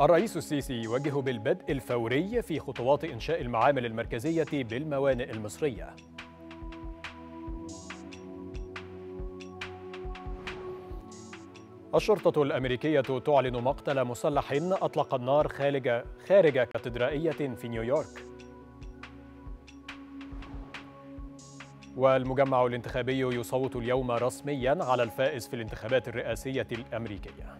الرئيس السيسي يوجه بالبدء الفوري في خطوات إنشاء المعامل المركزية بالموانئ المصرية الشرطة الأمريكية تعلن مقتل مسلح أطلق النار خارج خارج كاتدرائية في نيويورك. والمجمع الانتخابي يصوت اليوم رسميا على الفائز في الانتخابات الرئاسية الأمريكية.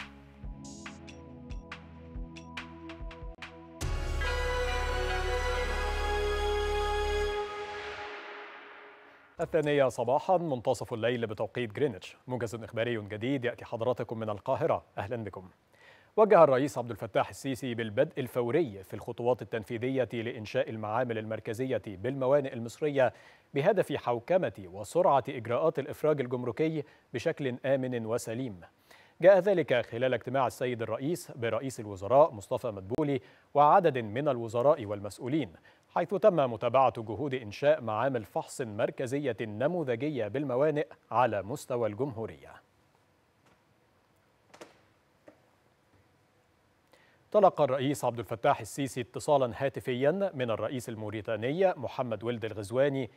الثانية صباحا منتصف الليل بتوقيت جرينتش موجز إخباري جديد يأتي حضراتكم من القاهرة أهلا بكم وجه الرئيس عبد الفتاح السيسي بالبدء الفوري في الخطوات التنفيذية لإنشاء المعامل المركزية بالموانئ المصرية بهدف حوكمة وسرعة إجراءات الإفراج الجمركي بشكل آمن وسليم جاء ذلك خلال اجتماع السيد الرئيس برئيس الوزراء مصطفى مدبولي وعدد من الوزراء والمسؤولين حيث تم متابعة جهود إنشاء معامل فحص مركزية نموذجية بالموانئ على مستوى الجمهورية تلقى الرئيس عبد الفتاح السيسي اتصالا هاتفيا من الرئيس الموريتاني محمد ولد الغزواني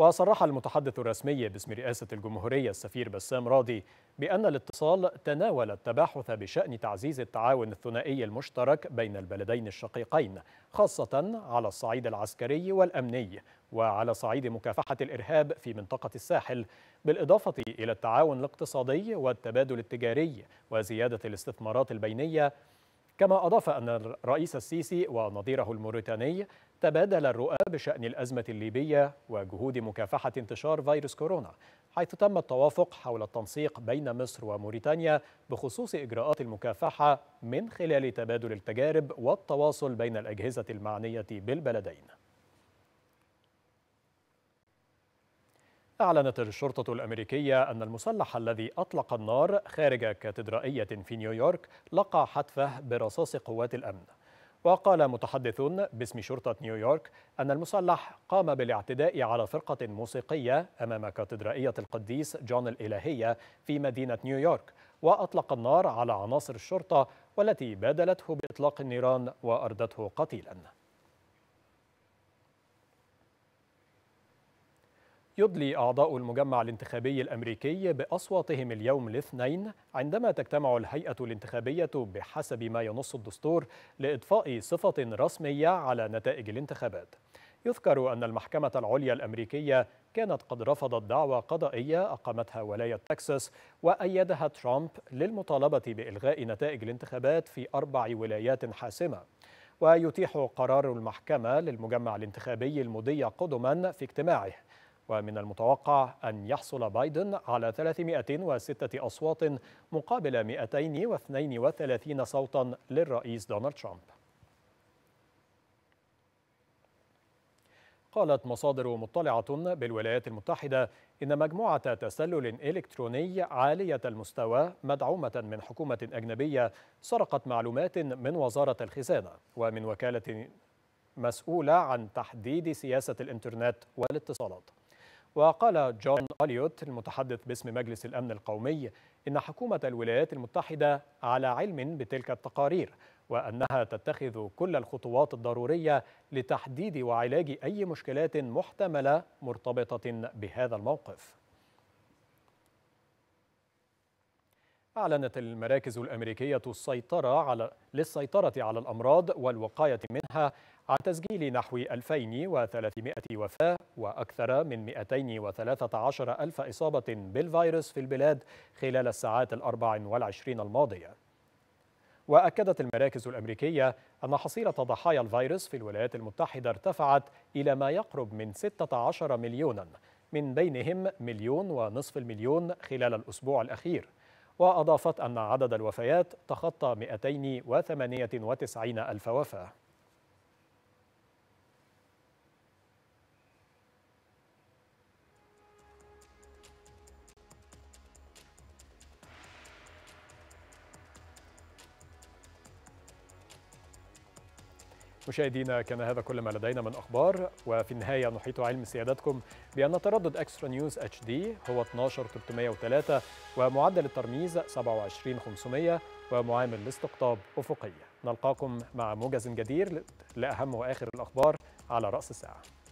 وصرح المتحدث الرسمي باسم رئاسة الجمهورية السفير بسام راضي بأن الاتصال تناول التباحث بشأن تعزيز التعاون الثنائي المشترك بين البلدين الشقيقين خاصة على الصعيد العسكري والأمني وعلى صعيد مكافحة الإرهاب في منطقة الساحل بالإضافة إلى التعاون الاقتصادي والتبادل التجاري وزيادة الاستثمارات البينية كما أضاف أن الرئيس السيسي ونظيره الموريتاني تبادل الرؤى بشأن الأزمة الليبية وجهود مكافحة انتشار فيروس كورونا حيث تم التوافق حول التنسيق بين مصر وموريتانيا بخصوص إجراءات المكافحة من خلال تبادل التجارب والتواصل بين الأجهزة المعنية بالبلدين أعلنت الشرطة الأمريكية أن المسلح الذي أطلق النار خارج كاتدرائية في نيويورك لقى حتفه برصاص قوات الأمن وقال متحدث باسم شرطة نيويورك أن المسلح قام بالاعتداء على فرقة موسيقية أمام كاتدرائية القديس جون الإلهية في مدينة نيويورك وأطلق النار على عناصر الشرطة والتي بادلته بإطلاق النيران وأردته قتيلاً يضلي أعضاء المجمع الانتخابي الأمريكي بأصواتهم اليوم الاثنين عندما تجتمع الهيئة الانتخابية بحسب ما ينص الدستور لإضفاء صفة رسمية على نتائج الانتخابات يذكر أن المحكمة العليا الأمريكية كانت قد رفضت دعوى قضائية أقامتها ولاية تكساس وأيدها ترامب للمطالبة بإلغاء نتائج الانتخابات في أربع ولايات حاسمة ويتيح قرار المحكمة للمجمع الانتخابي المضي قدما في اجتماعه ومن المتوقع أن يحصل بايدن على 306 أصوات مقابل 232 صوتا للرئيس دونالد ترامب قالت مصادر مطلعة بالولايات المتحدة إن مجموعة تسلل إلكتروني عالية المستوى مدعومة من حكومة أجنبية سرقت معلومات من وزارة الخزانة ومن وكالة مسؤولة عن تحديد سياسة الإنترنت والاتصالات وقال جون أليوت المتحدث باسم مجلس الأمن القومي إن حكومة الولايات المتحدة على علم بتلك التقارير وأنها تتخذ كل الخطوات الضرورية لتحديد وعلاج أي مشكلات محتملة مرتبطة بهذا الموقف أعلنت المراكز الأمريكية السيطرة على للسيطرة على الأمراض والوقاية منها عن تسجيل نحو 2300 وفاة وأكثر من 213 ألف إصابة بالفيروس في البلاد خلال الساعات الأربع والعشرين الماضية وأكدت المراكز الأمريكية أن حصيلة ضحايا الفيروس في الولايات المتحدة ارتفعت إلى ما يقرب من 16 مليونا من بينهم مليون ونصف المليون خلال الأسبوع الأخير وأضافت أن عدد الوفيات تخطى 298 ألف وفاة مشاهدينا كان هذا كل ما لدينا من أخبار وفي النهاية نحيط علم سيادتكم بأن تردد أكسترا نيوز اتش دي هو 12303 ومعدل الترميز 27500 ومعامل الاستقطاب أفقي نلقاكم مع موجز جدير لأهم وآخر الأخبار على رأس الساعة